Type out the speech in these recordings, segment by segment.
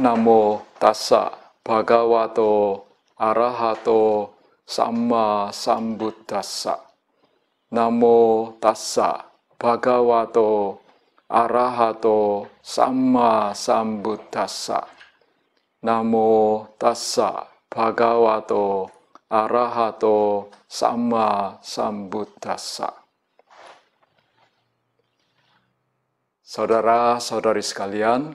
Namo tassa bhagavato arahato sama sambuddhassa. Namo tassa bhagavato arahato sama sambuddhassa. Namo tassa bhagavato arahato sama sambuddhassa. Saudara-saudari sekalian,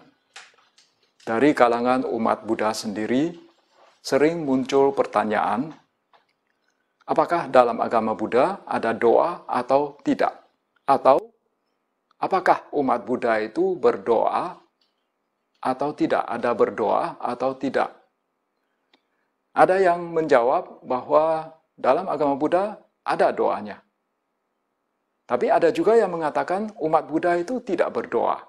dari kalangan umat Buddha sendiri, sering muncul pertanyaan, apakah dalam agama Buddha ada doa atau tidak? Atau, apakah umat Buddha itu berdoa atau tidak? Ada berdoa atau tidak? Ada yang menjawab bahwa dalam agama Buddha ada doanya. Tapi ada juga yang mengatakan umat Buddha itu tidak berdoa.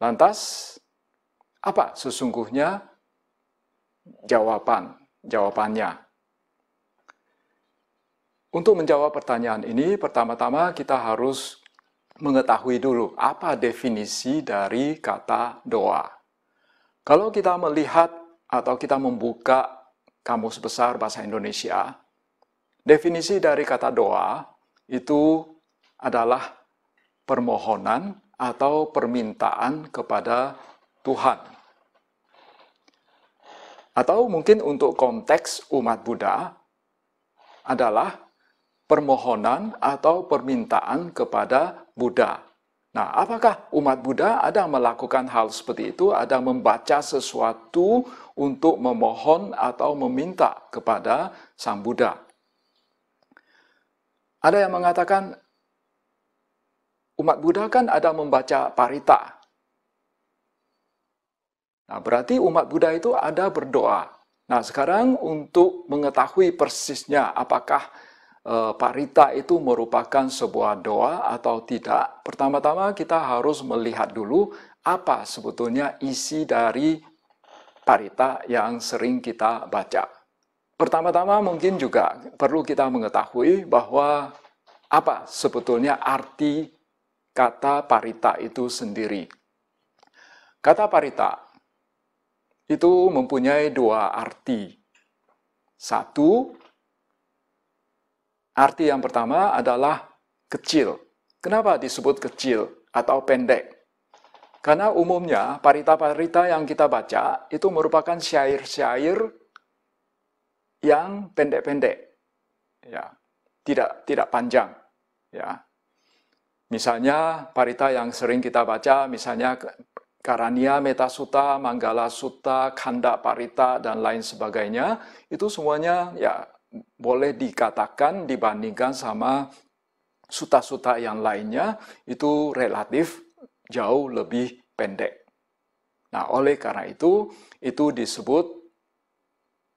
Lantas, apa sesungguhnya jawaban jawabannya? Untuk menjawab pertanyaan ini, pertama-tama kita harus mengetahui dulu apa definisi dari kata doa. Kalau kita melihat atau kita membuka kamus besar bahasa Indonesia, definisi dari kata doa itu adalah permohonan atau permintaan kepada Tuhan. Atau mungkin untuk konteks umat Buddha adalah permohonan atau permintaan kepada Buddha. Nah, apakah umat Buddha ada melakukan hal seperti itu, ada membaca sesuatu untuk memohon atau meminta kepada Sang Buddha? Ada yang mengatakan umat Buddha kan ada membaca parita. Nah, berarti umat Buddha itu ada berdoa. Nah, sekarang untuk mengetahui persisnya apakah e, parita itu merupakan sebuah doa atau tidak, pertama-tama kita harus melihat dulu apa sebetulnya isi dari parita yang sering kita baca. Pertama-tama mungkin juga perlu kita mengetahui bahwa apa sebetulnya arti kata parita itu sendiri. Kata parita itu mempunyai dua arti. Satu, arti yang pertama adalah kecil. Kenapa disebut kecil atau pendek? Karena umumnya parita-parita yang kita baca itu merupakan syair-syair yang pendek-pendek. Ya, tidak tidak panjang. Ya, Misalnya parita yang sering kita baca, misalnya Karania, Metasuta, Manggala Sutta, Kanda Parita, dan lain sebagainya, itu semuanya ya boleh dikatakan dibandingkan sama suta-suta yang lainnya itu relatif jauh lebih pendek. Nah, oleh karena itu, itu disebut,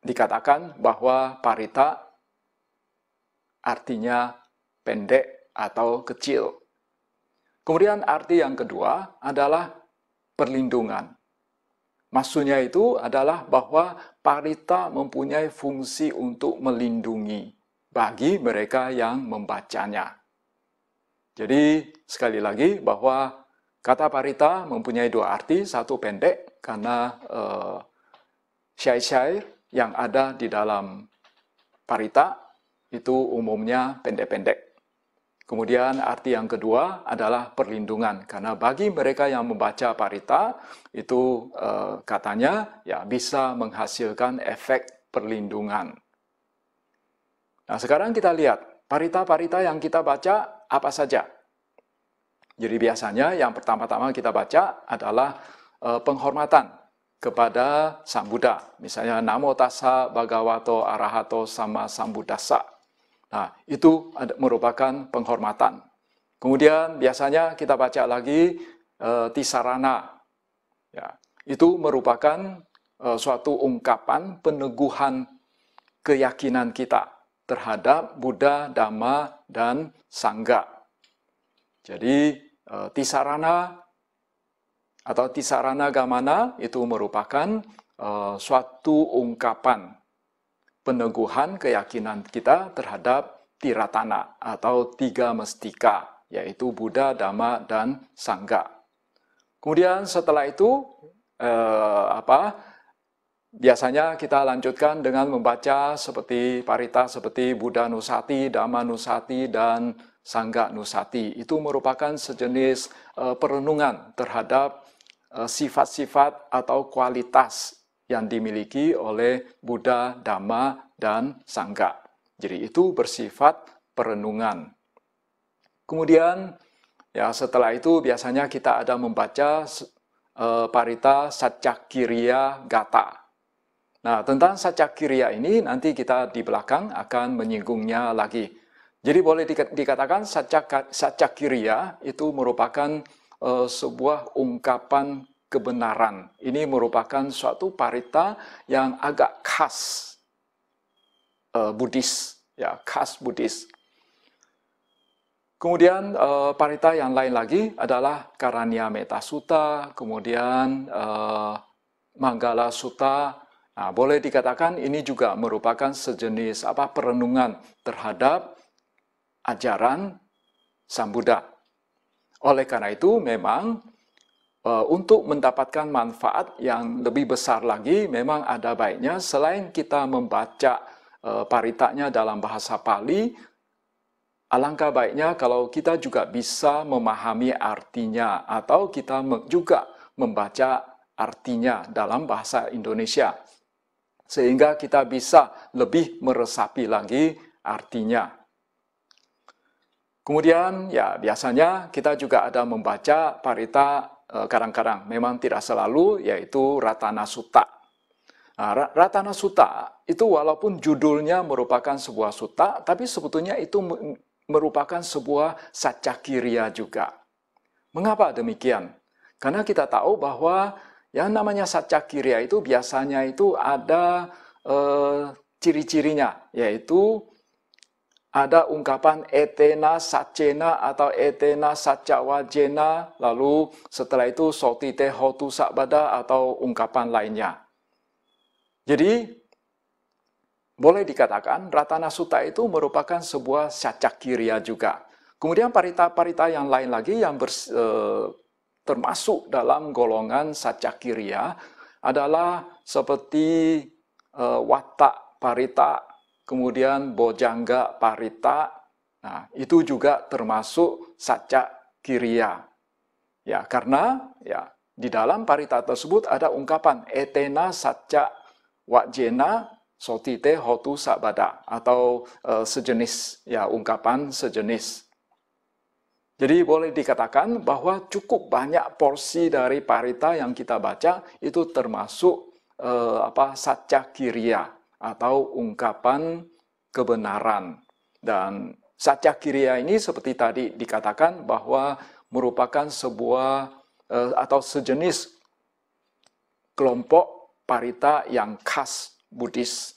dikatakan bahwa parita artinya pendek atau kecil. Kemudian arti yang kedua adalah perlindungan. Maksudnya itu adalah bahwa parita mempunyai fungsi untuk melindungi bagi mereka yang membacanya. Jadi sekali lagi bahwa kata parita mempunyai dua arti, satu pendek karena uh, syair-syair yang ada di dalam parita itu umumnya pendek-pendek. Kemudian arti yang kedua adalah perlindungan karena bagi mereka yang membaca parita itu uh, katanya ya bisa menghasilkan efek perlindungan. Nah, sekarang kita lihat parita-parita yang kita baca apa saja. Jadi biasanya yang pertama-tama kita baca adalah uh, penghormatan kepada Sang Buddha. Misalnya Namo Tassa Bhagavato Arahato Sama Sambuddhasa. Nah, itu merupakan penghormatan. Kemudian biasanya kita baca lagi e, tisarana. Ya, itu merupakan e, suatu ungkapan peneguhan keyakinan kita terhadap Buddha, Dhamma, dan Sangga. Jadi e, tisarana atau tisarana gamana itu merupakan e, suatu ungkapan peneguhan keyakinan kita terhadap tiratana atau tiga mestika, yaitu Buddha, Dhamma, dan Sangga. Kemudian setelah itu, eh, apa biasanya kita lanjutkan dengan membaca seperti parita seperti Buddha Nusati, Dhamma Nusati, dan Sangga Nusati. Itu merupakan sejenis eh, perenungan terhadap eh, sifat-sifat eh, atau kualitas yang dimiliki oleh Buddha, Dhamma, dan Sangga. Jadi itu bersifat perenungan. Kemudian ya setelah itu biasanya kita ada membaca eh, parita Satcakirya Gata. Nah, tentang Satcakirya ini nanti kita di belakang akan menyinggungnya lagi. Jadi boleh dikatakan Satcakirya itu merupakan eh, sebuah ungkapan kebenaran. Ini merupakan suatu parita yang agak khas uh, Buddhis, ya khas Buddhis. Kemudian uh, parita yang lain lagi adalah Karania Meta Sutta, kemudian uh, Manggala Sutta. Nah, boleh dikatakan ini juga merupakan sejenis apa perenungan terhadap ajaran Sang Buddha. Oleh karena itu memang Eh, untuk mendapatkan manfaat yang lebih besar lagi, memang ada baiknya selain kita membaca eh, paritanya dalam bahasa Pali, alangkah baiknya kalau kita juga bisa memahami artinya atau kita juga membaca artinya dalam bahasa Indonesia. Sehingga kita bisa lebih meresapi lagi artinya. Kemudian ya biasanya kita juga ada membaca parita Eh, karang-karang memang tidak selalu yaitu Ratana Suta. Nah, Ratana Suta itu walaupun judulnya merupakan sebuah suta, tapi sebetulnya itu merupakan sebuah sacakiria juga. Mengapa demikian? Karena kita tahu bahwa yang namanya sacakiria itu biasanya itu ada eh, ciri-cirinya yaitu ada ungkapan etena sacena atau etena sacawajena, lalu setelah itu sotite hotu sakbada atau ungkapan lainnya. Jadi, boleh dikatakan Ratana Sutta itu merupakan sebuah sacakiria juga. Kemudian parita-parita yang lain lagi yang ber, eh, termasuk dalam golongan sacakiria adalah seperti eh, watak parita, kemudian Bojangga Parita, nah itu juga termasuk Saca Kiriya. Ya, karena ya di dalam parita tersebut ada ungkapan etena saca wajena sotite hotu sabada atau e, sejenis ya ungkapan sejenis. Jadi boleh dikatakan bahwa cukup banyak porsi dari parita yang kita baca itu termasuk e, apa saca kiriya atau ungkapan kebenaran. Dan satya ini seperti tadi dikatakan bahwa merupakan sebuah eh, atau sejenis kelompok parita yang khas Buddhis.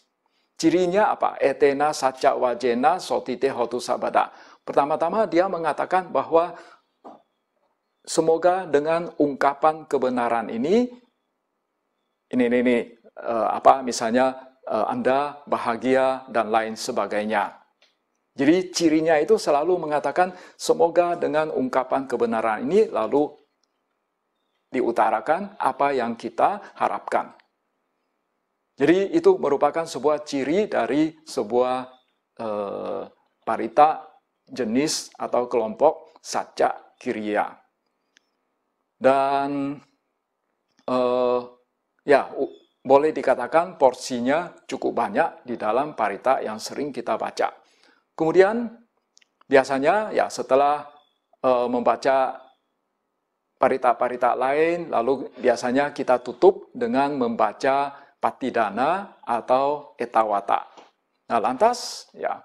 Cirinya apa? Etena satya wajena sotite hotu sabada. Pertama-tama dia mengatakan bahwa semoga dengan ungkapan kebenaran ini ini ini, ini eh, apa misalnya Eh, Anda bahagia, dan lain sebagainya. Jadi cirinya itu selalu mengatakan, semoga dengan ungkapan kebenaran ini lalu diutarakan apa yang kita harapkan. Jadi itu merupakan sebuah ciri dari sebuah eh, parita jenis atau kelompok saca kiriya. Dan eh, ya boleh dikatakan porsinya cukup banyak di dalam parita yang sering kita baca. Kemudian biasanya ya setelah e, membaca parita-parita lain, lalu biasanya kita tutup dengan membaca patidana atau etawata. Nah lantas ya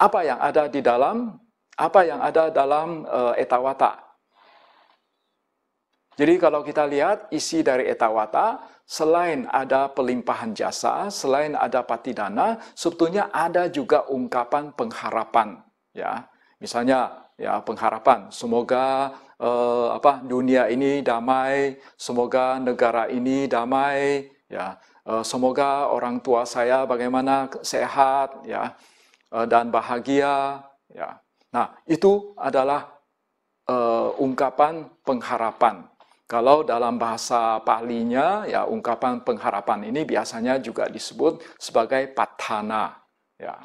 apa yang ada di dalam apa yang ada dalam e, etawata jadi kalau kita lihat isi dari etawata, selain ada pelimpahan jasa, selain ada patidana, sebetulnya ada juga ungkapan pengharapan, ya. Misalnya ya pengharapan, semoga eh, apa dunia ini damai, semoga negara ini damai, ya. Eh, semoga orang tua saya bagaimana sehat, ya. Eh, dan bahagia, ya. Nah, itu adalah uh, ungkapan pengharapan. Kalau dalam bahasa Palinya, ya ungkapan pengharapan ini biasanya juga disebut sebagai patana. Ya.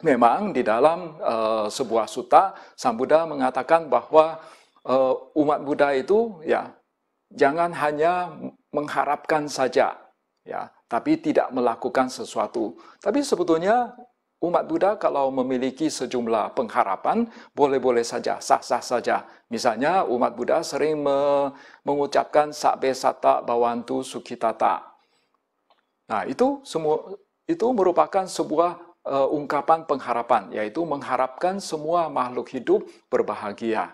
Memang di dalam e, sebuah suta, Sang Buddha mengatakan bahwa e, umat Buddha itu ya jangan hanya mengharapkan saja, ya, tapi tidak melakukan sesuatu. Tapi sebetulnya Umat Buddha kalau memiliki sejumlah pengharapan, boleh-boleh saja, sah-sah saja. Misalnya, umat Buddha sering me mengucapkan Sabbe Sata Bawantu Sukitata. Nah, itu semua itu merupakan sebuah uh, ungkapan pengharapan, yaitu mengharapkan semua makhluk hidup berbahagia.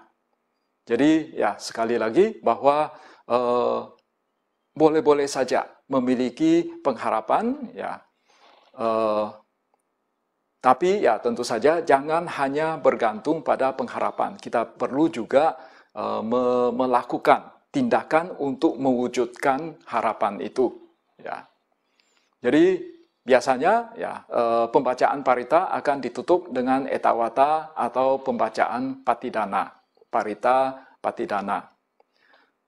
Jadi, ya sekali lagi bahwa eh, boleh-boleh uh, saja memiliki pengharapan, ya. Uh, tapi ya tentu saja jangan hanya bergantung pada pengharapan. Kita perlu juga uh, me melakukan tindakan untuk mewujudkan harapan itu. Ya. Jadi biasanya ya uh, pembacaan parita akan ditutup dengan etawata atau pembacaan patidana. Parita patidana.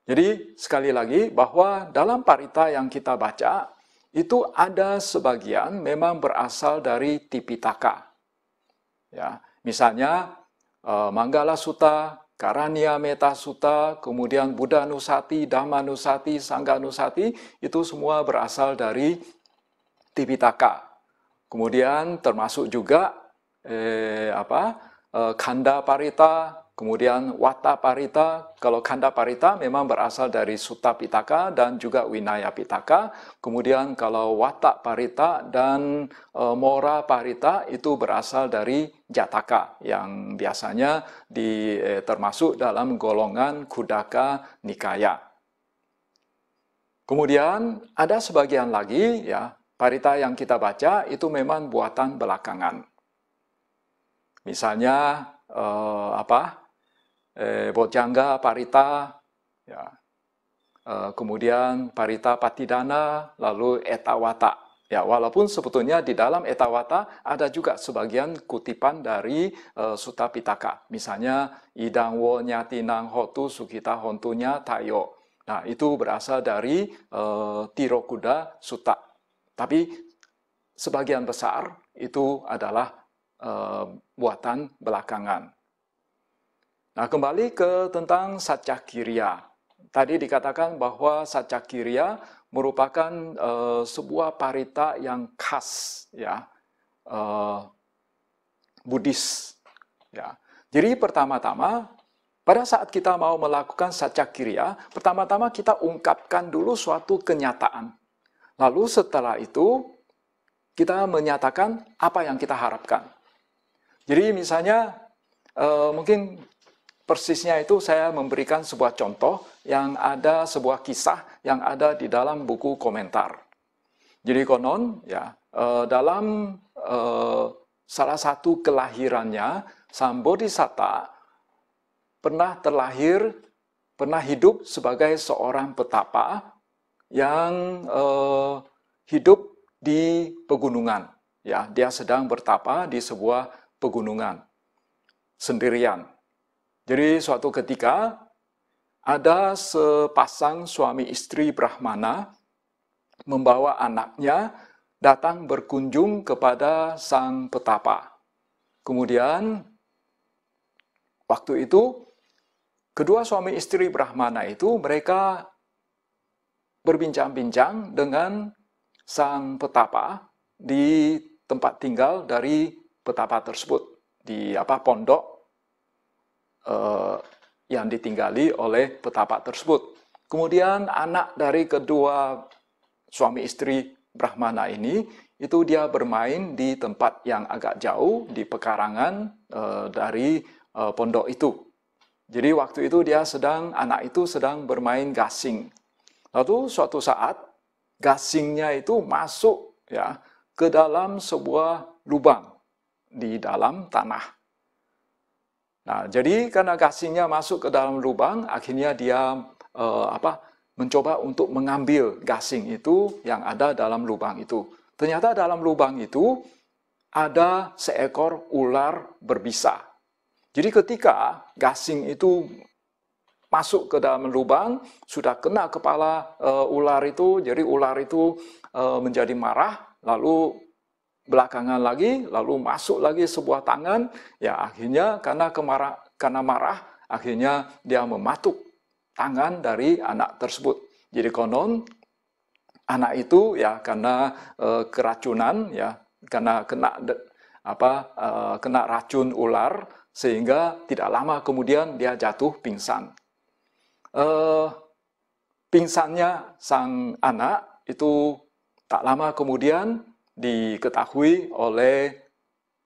Jadi sekali lagi bahwa dalam parita yang kita baca itu ada sebagian memang berasal dari Tipitaka. Ya, misalnya eh, Manggala Sutta, Karania Meta Sutta, kemudian Buddha Nusati, Dhamma Nusati, Sangga Nusati, itu semua berasal dari Tipitaka. Kemudian termasuk juga eh, apa eh, Kanda Parita, Kemudian Wata Parita, kalau Kanda Parita memang berasal dari Sutta Pitaka dan juga Winaya Pitaka. Kemudian kalau Wata Parita dan e, Mora Parita itu berasal dari Jataka yang biasanya di, eh, termasuk dalam golongan Kudaka Nikaya. Kemudian ada sebagian lagi ya parita yang kita baca itu memang buatan belakangan. Misalnya eh, apa eh, Bodjanga, Parita, ya. eh, kemudian Parita Patidana, lalu Etawata. Ya, walaupun sebetulnya di dalam Etawata ada juga sebagian kutipan dari uh, eh, Sutta Pitaka. Misalnya, Idang wo nyati nang hotu sukita hontunya tayo. Nah, itu berasal dari uh, eh, Tirokuda Sutta. Tapi sebagian besar itu adalah uh, buatan belakangan. Nah, kembali ke tentang Satcakirya. Tadi dikatakan bahwa Satcakirya merupakan e, sebuah parita yang khas ya. E, Buddhis ya. Jadi pertama-tama pada saat kita mau melakukan Satcakirya, pertama-tama kita ungkapkan dulu suatu kenyataan. Lalu setelah itu kita menyatakan apa yang kita harapkan. Jadi misalnya uh, mungkin Persisnya itu saya memberikan sebuah contoh yang ada sebuah kisah yang ada di dalam buku komentar. Jadi konon ya eh, dalam eh, salah satu kelahirannya Sambodhisatta pernah terlahir pernah hidup sebagai seorang petapa yang eh, hidup di pegunungan. Ya, dia sedang bertapa di sebuah pegunungan sendirian. Jadi suatu ketika ada sepasang suami istri Brahmana membawa anaknya datang berkunjung kepada sang petapa. Kemudian waktu itu kedua suami istri Brahmana itu mereka berbincang-bincang dengan sang petapa di tempat tinggal dari petapa tersebut di apa pondok Eh, yang ditinggali oleh petapa tersebut. Kemudian anak dari kedua suami istri Brahmana ini itu dia bermain di tempat yang agak jauh di pekarangan e, dari e, pondok itu. Jadi waktu itu dia sedang anak itu sedang bermain gasing. Lalu suatu saat gasingnya itu masuk ya ke dalam sebuah lubang di dalam tanah. Nah, jadi karena gasingnya masuk ke dalam lubang, akhirnya dia uh, apa? mencoba untuk mengambil gasing itu yang ada dalam lubang itu. Ternyata dalam lubang itu ada seekor ular berbisa. Jadi ketika gasing itu masuk ke dalam lubang, sudah kena kepala uh, ular itu, jadi ular itu uh, menjadi marah, lalu belakangan lagi, lalu masuk lagi sebuah tangan, ya akhirnya karena kemarah, karena marah, akhirnya dia mematuk tangan dari anak tersebut. Jadi konon anak itu ya karena e, keracunan ya karena kena de, apa e, kena racun ular sehingga tidak lama kemudian dia jatuh pingsan. E, pingsannya sang anak itu tak lama kemudian diketahui oleh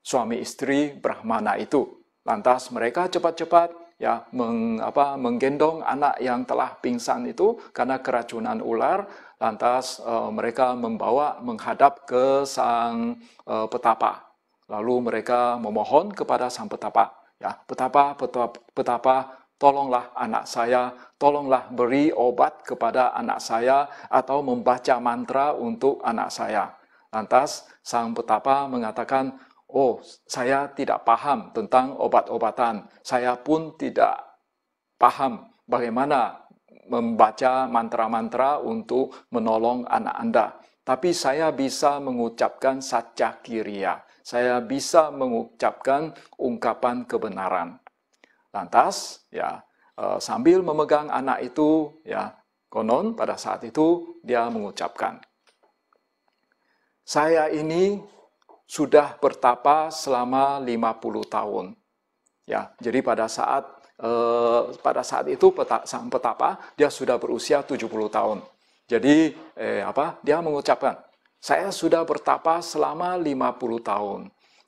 suami istri Brahmana itu. Lantas mereka cepat-cepat ya meng, apa, menggendong anak yang telah pingsan itu karena keracunan ular. Lantas e, mereka membawa menghadap ke sang e, petapa. Lalu mereka memohon kepada sang petapa, ya petapa, petapa, petapa, tolonglah anak saya, tolonglah beri obat kepada anak saya atau membaca mantra untuk anak saya. Lantas sang petapa mengatakan, "Oh, saya tidak paham tentang obat-obatan. Saya pun tidak paham bagaimana membaca mantra-mantra untuk menolong anak Anda. Tapi saya bisa mengucapkan saca kiria. Saya bisa mengucapkan ungkapan kebenaran." Lantas, ya, eh, sambil memegang anak itu, ya, konon pada saat itu dia mengucapkan, saya ini sudah bertapa selama 50 tahun. Ya, jadi pada saat eh, pada saat itu sampai sang petapa dia sudah berusia 70 tahun. Jadi eh, apa? Dia mengucapkan, "Saya sudah bertapa selama 50 tahun."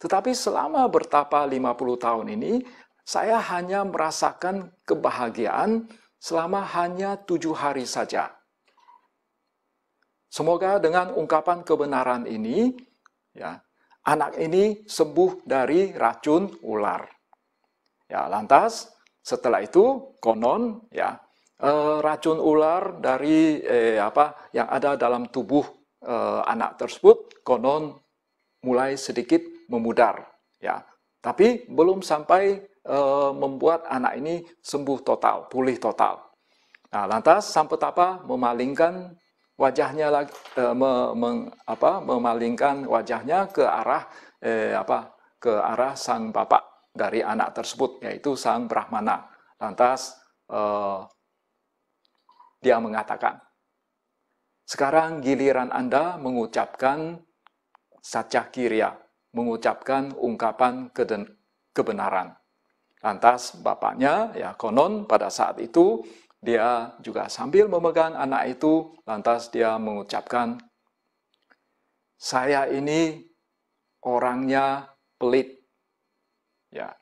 Tetapi selama bertapa 50 tahun ini, saya hanya merasakan kebahagiaan selama hanya tujuh hari saja. Semoga dengan ungkapan kebenaran ini, ya, anak ini sembuh dari racun ular. Ya, lantas setelah itu konon ya eh, racun ular dari eh, apa yang ada dalam tubuh eh, anak tersebut konon mulai sedikit memudar ya. Tapi belum sampai eh, membuat anak ini sembuh total, pulih total. Nah, lantas apa memalingkan wajahnya lagi, eh, me, apa, memalingkan wajahnya ke arah e, apa ke arah sang bapak dari anak tersebut yaitu sang Brahmana. Lantas e, dia mengatakan, sekarang giliran Anda mengucapkan saca mengucapkan ungkapan keden, kebenaran. Lantas bapaknya ya konon pada saat itu dia juga sambil memegang anak itu, lantas dia mengucapkan, "Saya ini orangnya pelit. Ya.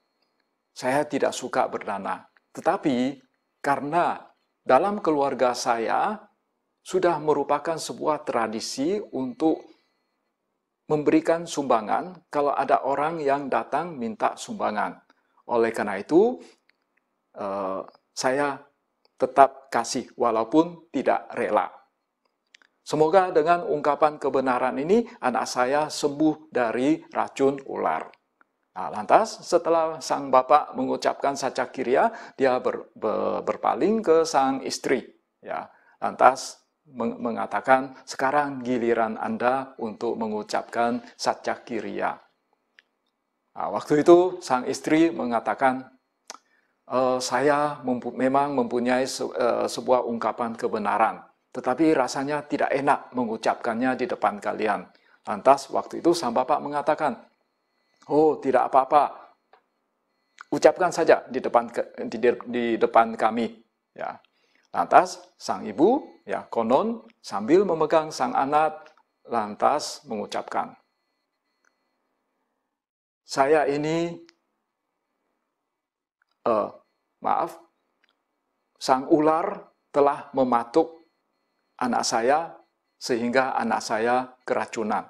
Saya tidak suka berdana. Tetapi karena dalam keluarga saya sudah merupakan sebuah tradisi untuk memberikan sumbangan kalau ada orang yang datang minta sumbangan. Oleh karena itu, eh, saya tetap kasih walaupun tidak rela. Semoga dengan ungkapan kebenaran ini anak saya sembuh dari racun ular. Nah, lantas setelah sang bapak mengucapkan saca kiria, dia ber, ber, berpaling ke sang istri. Ya, lantas meng, mengatakan, sekarang giliran Anda untuk mengucapkan saca kiria. Nah, waktu itu sang istri mengatakan, Eh, saya mempu memang mempunyai se eh, sebuah ungkapan kebenaran, tetapi rasanya tidak enak mengucapkannya di depan kalian. Lantas waktu itu sang bapak mengatakan, "Oh, tidak apa-apa. Ucapkan saja di depan di, di depan kami." Ya. Lantas sang ibu ya konon sambil memegang sang anak lantas mengucapkan, "Saya ini uh, maaf, sang ular telah mematuk anak saya sehingga anak saya keracunan.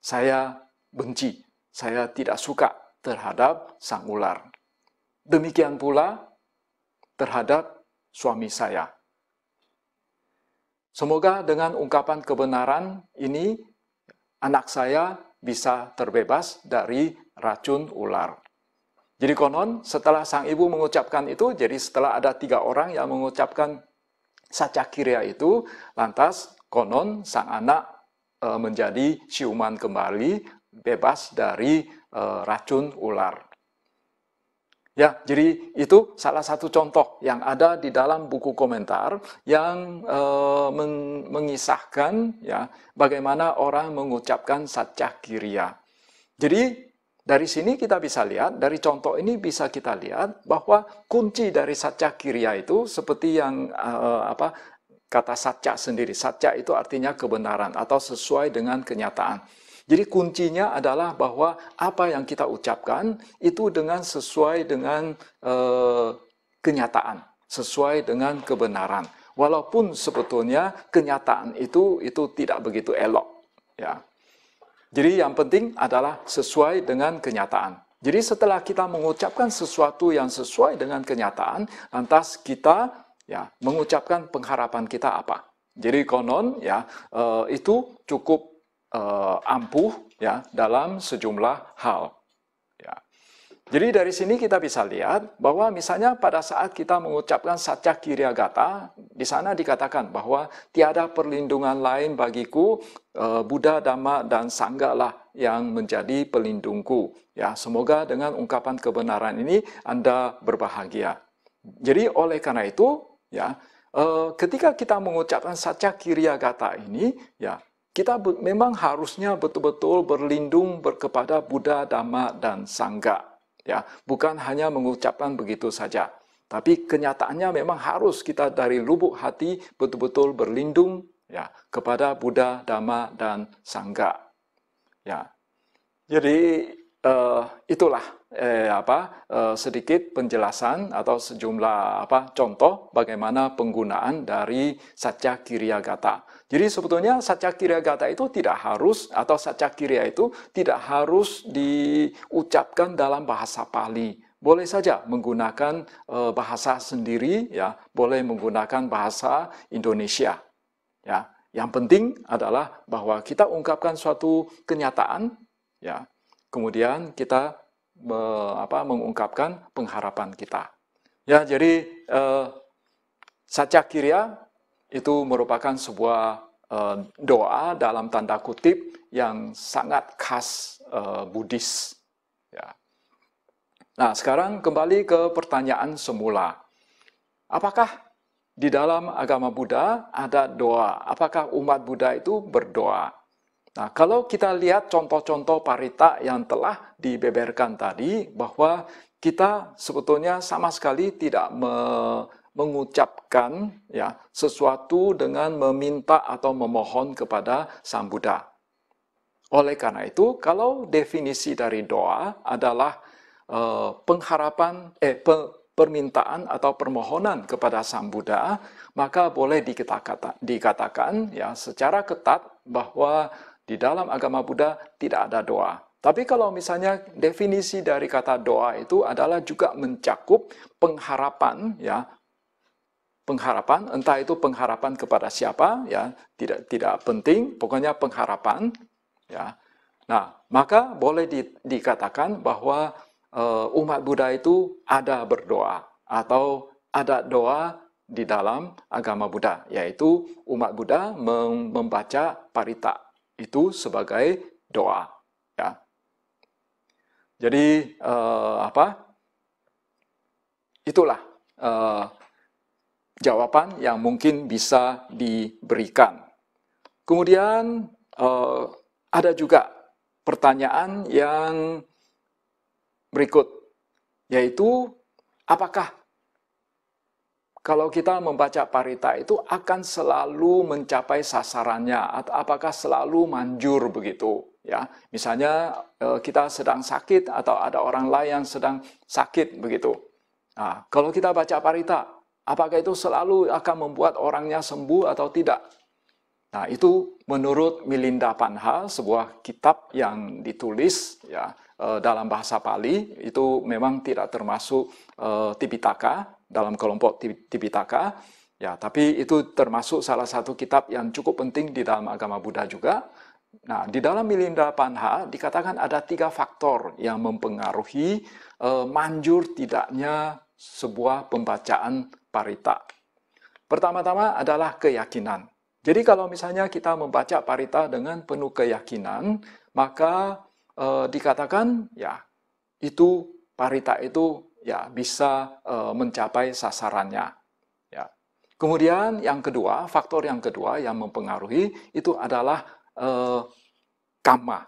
Saya benci, saya tidak suka terhadap sang ular. Demikian pula terhadap suami saya. Semoga dengan ungkapan kebenaran ini, anak saya bisa terbebas dari racun ular. Jadi konon setelah sang ibu mengucapkan itu, jadi setelah ada tiga orang yang mengucapkan kiria itu, lantas konon sang anak e, menjadi siuman kembali, bebas dari e, racun ular. Ya, jadi itu salah satu contoh yang ada di dalam buku komentar yang e, men mengisahkan ya bagaimana orang mengucapkan kiria. Jadi dari sini kita bisa lihat, dari contoh ini bisa kita lihat bahwa kunci dari satya kirya itu seperti yang uh, apa kata satya sendiri. Satya itu artinya kebenaran atau sesuai dengan kenyataan. Jadi kuncinya adalah bahwa apa yang kita ucapkan itu dengan sesuai dengan uh, kenyataan, sesuai dengan kebenaran. Walaupun sebetulnya kenyataan itu itu tidak begitu elok, ya. Jadi yang penting adalah sesuai dengan kenyataan. Jadi setelah kita mengucapkan sesuatu yang sesuai dengan kenyataan, lantas kita ya mengucapkan pengharapan kita apa. Jadi konon ya eh, itu cukup eh, ampuh ya dalam sejumlah hal. Jadi dari sini kita bisa lihat bahwa misalnya pada saat kita mengucapkan satya kiriagata, di sana dikatakan bahwa tiada perlindungan lain bagiku, eh, Buddha, Dhamma, dan Sangga lah yang menjadi pelindungku. Ya, semoga dengan ungkapan kebenaran ini Anda berbahagia. Jadi oleh karena itu, ya, eh, ketika kita mengucapkan satya kiriagata ini, ya, kita memang harusnya betul-betul berlindung kepada Buddha, Dhamma, dan Sangga ya bukan hanya mengucapkan begitu saja tapi kenyataannya memang harus kita dari lubuk hati betul-betul berlindung ya kepada Buddha, Dhamma dan Sangga. Ya. Jadi uh, itulah eh, apa uh, sedikit penjelasan atau sejumlah apa contoh bagaimana penggunaan dari satya kirya gata. Jadi sebetulnya satya kirya gata itu tidak harus atau satya Kiriya itu tidak harus diucapkan dalam bahasa Pali. Boleh saja menggunakan uh, bahasa sendiri ya, boleh menggunakan bahasa Indonesia. Ya, yang penting adalah bahwa kita ungkapkan suatu kenyataan ya kemudian kita be, apa, mengungkapkan pengharapan kita. Ya, jadi eh, saca kiria itu merupakan sebuah eh, doa dalam tanda kutip yang sangat khas eh, Buddhis. Ya. Nah, sekarang kembali ke pertanyaan semula. Apakah di dalam agama Buddha ada doa? Apakah umat Buddha itu berdoa? Nah, kalau kita lihat contoh-contoh parita yang telah dibeberkan tadi, bahwa kita sebetulnya sama sekali tidak me mengucapkan ya sesuatu dengan meminta atau memohon kepada Sang Buddha. Oleh karena itu, kalau definisi dari doa adalah eh, pengharapan, eh pe, permintaan atau permohonan kepada Sang Buddha, maka boleh dikatakan, dikatakan ya secara ketat bahwa di dalam agama Buddha tidak ada doa. Tapi kalau misalnya definisi dari kata doa itu adalah juga mencakup pengharapan ya, pengharapan entah itu pengharapan kepada siapa ya tidak tidak penting pokoknya pengharapan ya nah maka boleh di, dikatakan bahwa e, umat Buddha itu ada berdoa atau ada doa di dalam agama Buddha yaitu umat Buddha membaca parita itu sebagai doa. Ya. Jadi uh, apa? Itulah uh, jawaban yang mungkin bisa diberikan. Kemudian uh, ada juga pertanyaan yang berikut, yaitu apakah kalau kita membaca parita itu akan selalu mencapai sasarannya atau apakah selalu manjur begitu ya misalnya eh, kita sedang sakit atau ada orang lain yang sedang sakit begitu nah, kalau kita baca parita apakah itu selalu akan membuat orangnya sembuh atau tidak nah itu menurut Milinda Panha sebuah kitab yang ditulis ya eh, dalam bahasa Pali itu memang tidak termasuk uh, Tipitaka dalam kelompok Tipitaka. Ya, tapi itu termasuk salah satu kitab yang cukup penting di dalam agama Buddha juga. Nah, di dalam Milinda Panha dikatakan ada tiga faktor yang mempengaruhi eh, manjur tidaknya sebuah pembacaan parita. Pertama-tama adalah keyakinan. Jadi kalau misalnya kita membaca parita dengan penuh keyakinan, maka eh, dikatakan ya itu parita itu ya bisa uh, mencapai sasarannya. Ya. Kemudian yang kedua, faktor yang kedua yang mempengaruhi itu adalah uh, e, kama.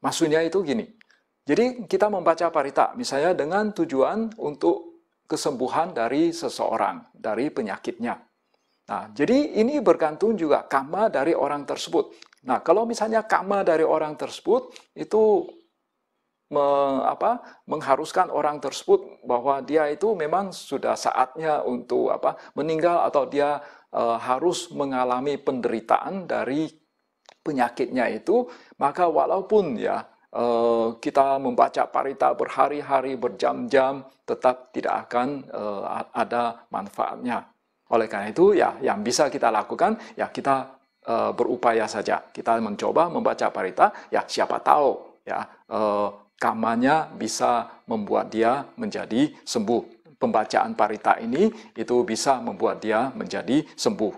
Maksudnya itu gini. Jadi kita membaca parita misalnya dengan tujuan untuk kesembuhan dari seseorang, dari penyakitnya. Nah, jadi ini bergantung juga kama dari orang tersebut. Nah, kalau misalnya kama dari orang tersebut itu me, apa, mengharuskan orang tersebut bahwa dia itu memang sudah saatnya untuk apa meninggal atau dia e, harus mengalami penderitaan dari penyakitnya itu maka walaupun ya e, kita membaca parita berhari-hari berjam-jam tetap tidak akan e, ada manfaatnya oleh karena itu ya yang bisa kita lakukan ya kita berupaya saja kita mencoba membaca parita ya siapa tahu ya kamanya bisa membuat dia menjadi sembuh. Pembacaan parita ini itu bisa membuat dia menjadi sembuh.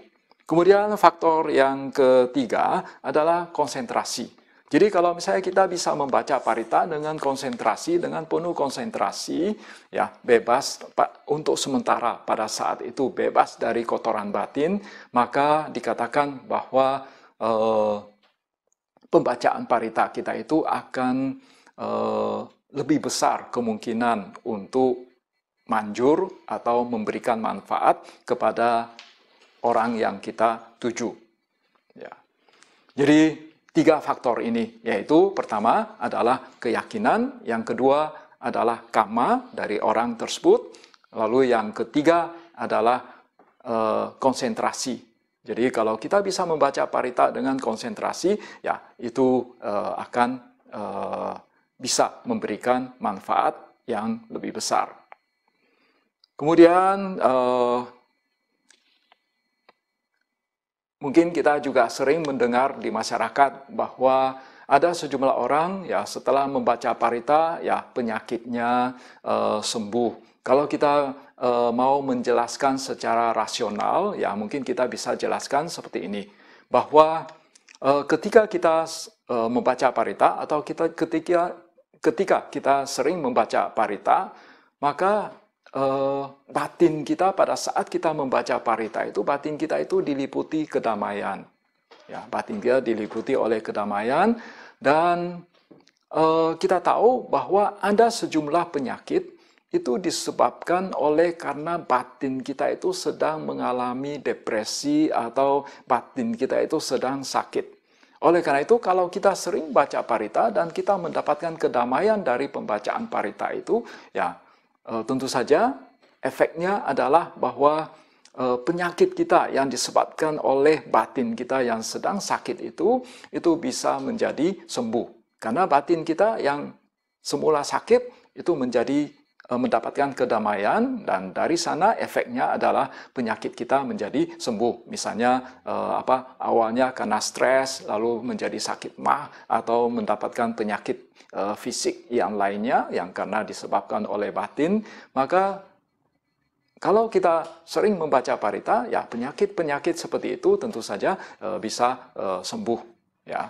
Kemudian faktor yang ketiga adalah konsentrasi. Jadi kalau misalnya kita bisa membaca parita dengan konsentrasi, dengan penuh konsentrasi, ya bebas untuk sementara pada saat itu bebas dari kotoran batin, maka dikatakan bahwa eh, pembacaan parita kita itu akan Eh, lebih besar kemungkinan untuk manjur atau memberikan manfaat kepada orang yang kita tuju. Ya. Jadi tiga faktor ini yaitu pertama adalah keyakinan, yang kedua adalah kama dari orang tersebut, lalu yang ketiga adalah e, konsentrasi. Jadi kalau kita bisa membaca parita dengan konsentrasi, ya itu e, akan e, bisa memberikan manfaat yang lebih besar. Kemudian, uh, mungkin kita juga sering mendengar di masyarakat bahwa ada sejumlah orang ya setelah membaca parita ya penyakitnya uh, sembuh. Kalau kita e, mau menjelaskan secara rasional, ya mungkin kita bisa jelaskan seperti ini, bahwa e, ketika kita e, membaca parita atau kita ketika ketika kita sering membaca parita, maka eh, batin kita pada saat kita membaca parita itu batin kita itu diliputi kedamaian. Ya, batin kita diliputi oleh kedamaian dan eh, kita tahu bahwa ada sejumlah penyakit itu disebabkan oleh karena batin kita itu sedang mengalami depresi atau batin kita itu sedang sakit. Oleh karena itu, kalau kita sering baca parita dan kita mendapatkan kedamaian dari pembacaan parita itu, ya eh, tentu saja efeknya adalah bahwa eh, penyakit kita yang disebabkan oleh batin kita yang sedang sakit itu, itu bisa menjadi sembuh. Karena batin kita yang semula sakit itu menjadi Eh, mendapatkan kedamaian dan dari sana efeknya adalah penyakit kita menjadi sembuh. Misalnya eh, apa awalnya karena stres lalu menjadi sakit mah atau mendapatkan penyakit eh, fisik yang lainnya yang karena disebabkan oleh batin, maka kalau kita sering membaca parita, ya penyakit-penyakit seperti itu tentu saja bisa sembuh, ya.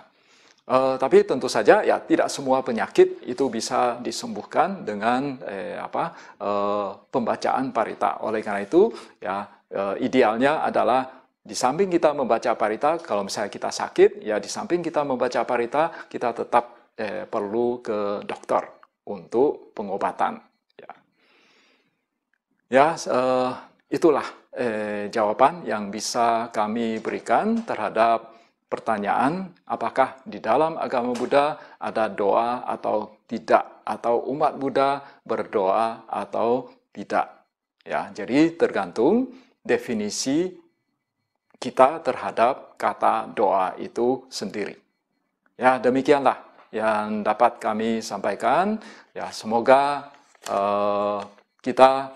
Uh, tapi tentu saja ya tidak semua penyakit itu bisa disembuhkan dengan eh, apa uh, pembacaan parita. Oleh karena itu ya uh, idealnya adalah di samping kita membaca parita, kalau misalnya kita sakit ya di samping kita membaca parita kita tetap eh, perlu ke dokter untuk pengobatan. Ya, ya uh, itulah eh, jawaban yang bisa kami berikan terhadap Pertanyaan, apakah di dalam agama Buddha ada doa atau tidak? Atau umat Buddha berdoa atau tidak? Ya, jadi tergantung definisi kita terhadap kata doa itu sendiri. Ya, demikianlah yang dapat kami sampaikan. Ya, semoga uh, kita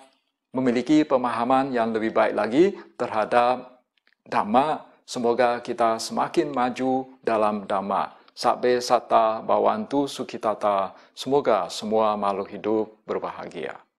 memiliki pemahaman yang lebih baik lagi terhadap dhamma Semoga kita semakin maju dalam dhamma. sabe sata bawantu sukitata. Semoga semua makhluk hidup berbahagia.